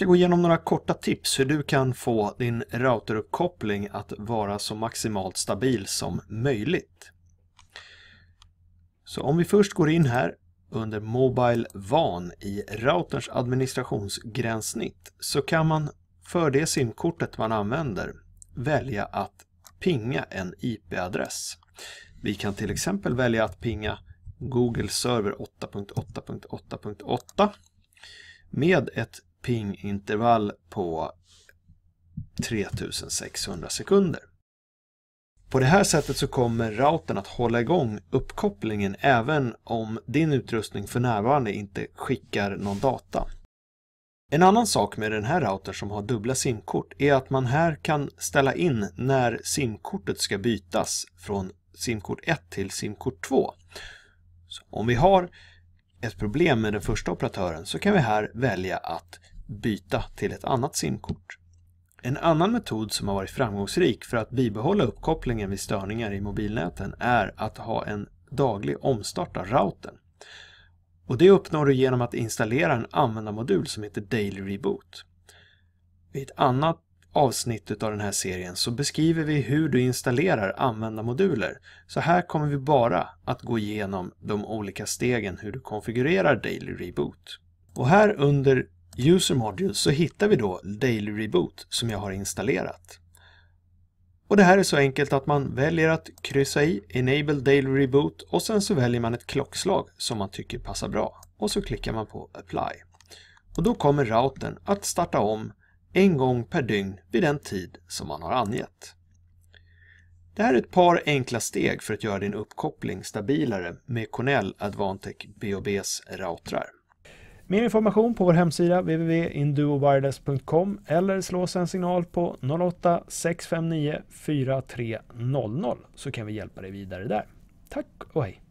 ska gå igenom några korta tips hur du kan få din routeruppkoppling att vara så maximalt stabil som möjligt. Så om vi först går in här under Mobile VAN i routerns administrationsgränssnitt så kan man för det simkortet man använder välja att pinga en IP-adress. Vi kan till exempel välja att pinga Google Server 8.8.8.8 med ett pingintervall på 3600 sekunder. På det här sättet så kommer routern att hålla igång uppkopplingen även om din utrustning för närvarande inte skickar någon data. En annan sak med den här routern som har dubbla simkort är att man här kan ställa in när simkortet ska bytas från simkort 1 till simkort 2. Så om vi har ett problem med den första operatören så kan vi här välja att byta till ett annat SIM-kort. En annan metod som har varit framgångsrik för att bibehålla uppkopplingen vid störningar i mobilnäten är att ha en daglig omstart av routern. Och det uppnår du genom att installera en användarmodul som heter Daily Reboot. Vid ett annat avsnittet av den här serien så beskriver vi hur du installerar användarmoduler. Så här kommer vi bara att gå igenom de olika stegen hur du konfigurerar Daily Reboot. Och här under User Module så hittar vi då Daily Reboot som jag har installerat. Och det här är så enkelt att man väljer att kryssa i Enable Daily Reboot och sen så väljer man ett klockslag som man tycker passar bra och så klickar man på Apply. Och då kommer routern att starta om en gång per dygn vid den tid som man har angett. Det här är ett par enkla steg för att göra din uppkoppling stabilare med Cornell Advantech BOBs routrar. Mer information på vår hemsida www.induowireless.com eller slå oss en signal på 08-659 4300 så kan vi hjälpa dig vidare där. Tack och hej!